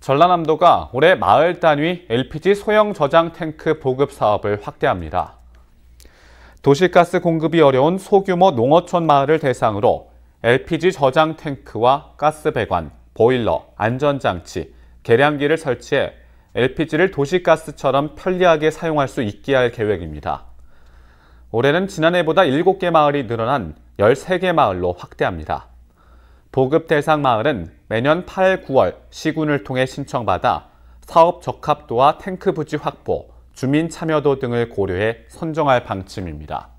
전라남도가 올해 마을 단위 LPG 소형 저장 탱크 보급 사업을 확대합니다. 도시가스 공급이 어려운 소규모 농어촌 마을을 대상으로 LPG 저장 탱크와 가스 배관, 보일러, 안전장치, 계량기를 설치해 LPG를 도시가스처럼 편리하게 사용할 수 있게 할 계획입니다. 올해는 지난해보다 7개 마을이 늘어난 13개 마을로 확대합니다. 보급 대상 마을은 매년 8, 9월 시군을 통해 신청받아 사업 적합도와 탱크 부지 확보, 주민 참여도 등을 고려해 선정할 방침입니다.